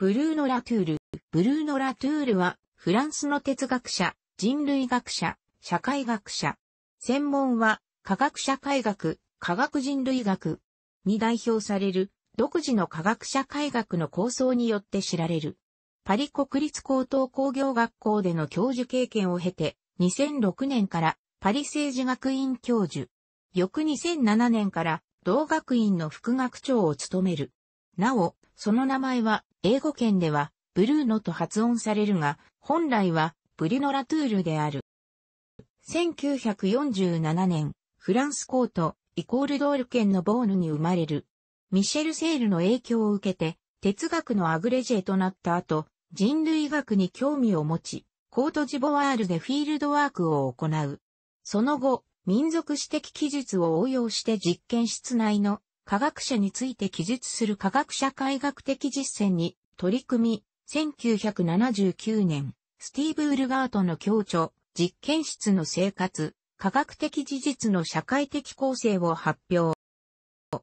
ブルーノ・ラトゥール。ブルーノ・ラトゥールは、フランスの哲学者、人類学者、社会学者。専門は、科学社会学、科学人類学に代表される、独自の科学社会学の構想によって知られる。パリ国立高等工業学校での教授経験を経て、2006年からパリ政治学院教授。翌2007年から同学院の副学長を務める。なお、その名前は英語圏では、ブルーノと発音されるが、本来は、ブリノラトゥールである。1947年、フランスコート、イコールドール県のボーヌに生まれる。ミシェル・セールの影響を受けて、哲学のアグレジェとなった後、人類学に興味を持ち、コートジボワールでフィールドワークを行う。その後、民族史的記述を応用して実験室内の科学者について記述する科学社会学的実践に取り組み、1979年、スティーブ・ウルガートの共著、実験室の生活、科学的事実の社会的構成を発表。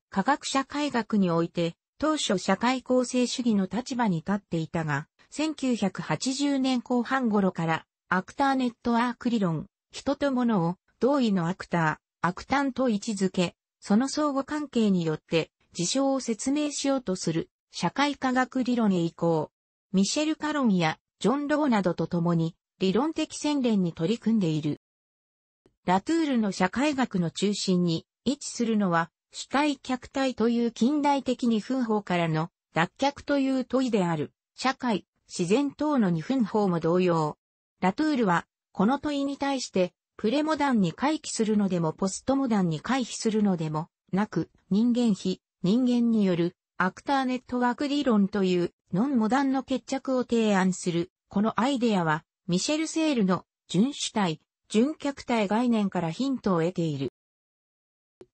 科学社会学において、当初社会構成主義の立場に立っていたが、1980年後半頃から、アクターネットワーク理論、人と物を、同意のアクター、アクタンと位置づけ、その相互関係によって事象を説明しようとする社会科学理論へ移行。ミシェル・カロンやジョン・ローなどと共に理論的洗練に取り組んでいる。ラトゥールの社会学の中心に位置するのは主体客体という近代的二分法からの脱却という問いである社会、自然等の二分法も同様。ラトゥールはこの問いに対してプレモダンに回帰するのでもポストモダンに回避するのでもなく、人間比、人間によるアクターネットワーク理論というノンモダンの決着を提案する。このアイデアは、ミシェル・セールの準主体、準客体概念からヒントを得ている。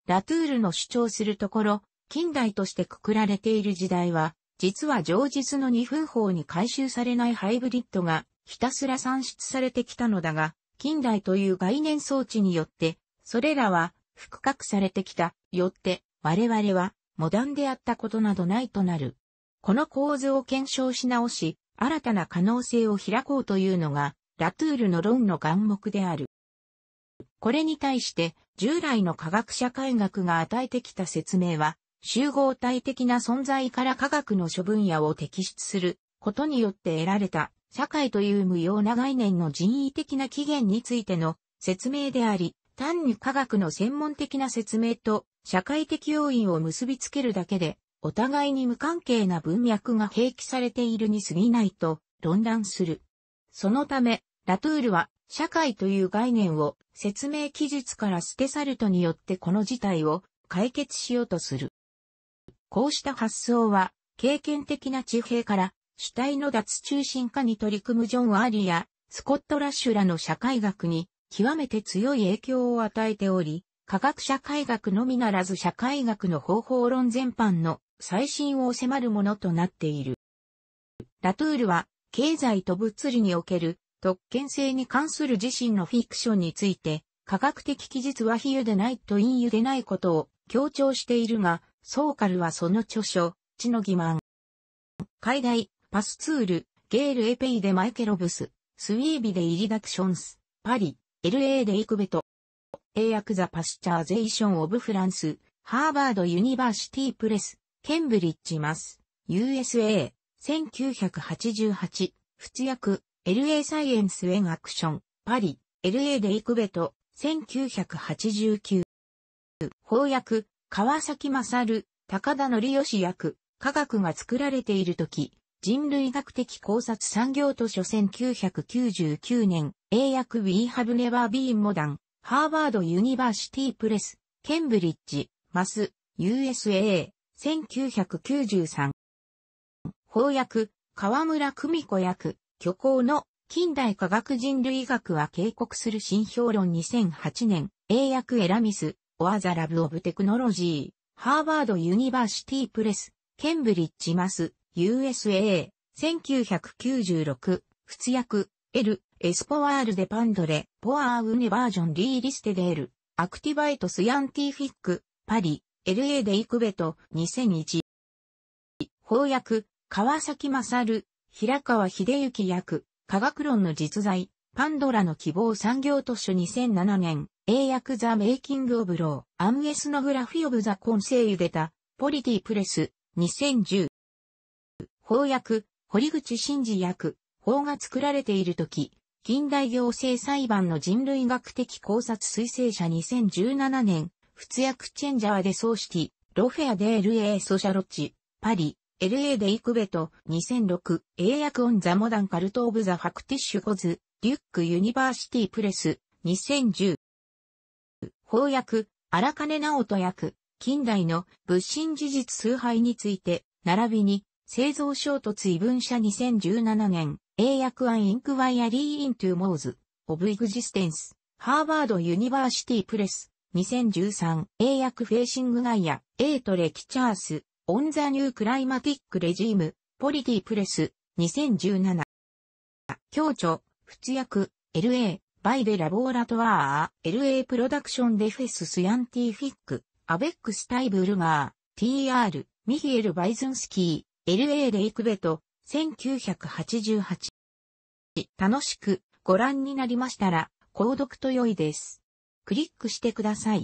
ラトゥールの主張するところ、近代としてくくられている時代は、実は常日の二分法に回収されないハイブリッドがひたすら算出されてきたのだが、近代という概念装置によって、それらは覆覚されてきた、よって我々はモダンであったことなどないとなる。この構図を検証し直し、新たな可能性を開こうというのが、ラトゥールの論の眼目である。これに対して、従来の科学社会学が与えてきた説明は、集合体的な存在から科学の諸分野を摘出することによって得られた社会という無用な概念の人為的な起源についての説明であり、単に科学の専門的な説明と社会的要因を結びつけるだけで、お互いに無関係な文脈が併記されているに過ぎないと論断する。そのため、ラトゥールは社会という概念を説明記述から捨て去るとによってこの事態を解決しようとする。こうした発想は経験的な地平から主体の脱中心化に取り組むジョン・アーリや、スコット・ラッシュらの社会学に、極めて強い影響を与えており、科学社会学のみならず社会学の方法論全般の最新を迫るものとなっている。ラトゥールは、経済と物理における特権性に関する自身のフィクションについて、科学的記述は比喩でないと陰喩でないことを強調しているが、ソーカルはその著書、知の欺瞞。海外、パスツール、ゲール・エペイでマイケロブス、スウィービでイリダクションス、パリ、LA デ・イクベト。英訳ザ・パスチャーゼーション・オブ・フランス、ハーバード・ユニバーシティ・プレス、ケンブリッジ・マス、USA、1988、仏訳、LA サイエンス・エン・アクション、パリ、LA デ・イクベト、1989。翻訳、川崎勝、高田則義役、科学が作られているき、人類学的考察産業図書1999年、英訳 We Have Never Been Modern、ハーバードユニバーシティプレス、ケンブリッジ、マス、USA、1993。翻訳、河村久美子役、虚構の近代科学人類学は警告する新評論2008年、英訳エラミス、オアザラブオブテクノロジー、ハーバードユニバーシティプレス、ケンブリッジマス、USA、1996、仏訳、L、エスポワールデパンドレ、ポアーウネバージョンリーリステデール、アクティバイトスヤンティフィック、パリ、LA でイクベト、2001。翻訳、川崎勝、平川秀幸役、科学論の実在、パンドラの希望産業図書2007年、英訳ザ・メイキング・オブ・ロー、アム・エスノグラフィ・オブ・ザ・コンセイユデタ、ポリティ・プレス、2010。法役、堀口真嗣役、法が作られている時、近代行政裁判の人類学的考察推薦者2017年、仏訳チェンジャーでソーシティ、ロフェアで LA ソシャロチ、パリ、LA でイクベト、2006、英訳オンザモダンカルトオブザファクティッシュコズ、リュックユニバーシティプレス、2010。法訳、荒金直人役、近代の物心事実崇拝について、並びに製造衝突異文社2017年、英訳アンインクワイアリーイントゥモーズ、オブイグジステンス、ハーバードユニバーシティプレス、2013、英訳フェーシングガイア、エイトレキチャース、オンザニュークライマティックレジーム、ポリティプレス、2017。協著、仏訳、LA、バイデラボーラトワー、LA プロダクションデフェススヤンティフィック、アベックスタイブルガー、TR、ミヒエル・バイズンスキー、LA レイクベト、1988。楽しくご覧になりましたら、購読と良いです。クリックしてください。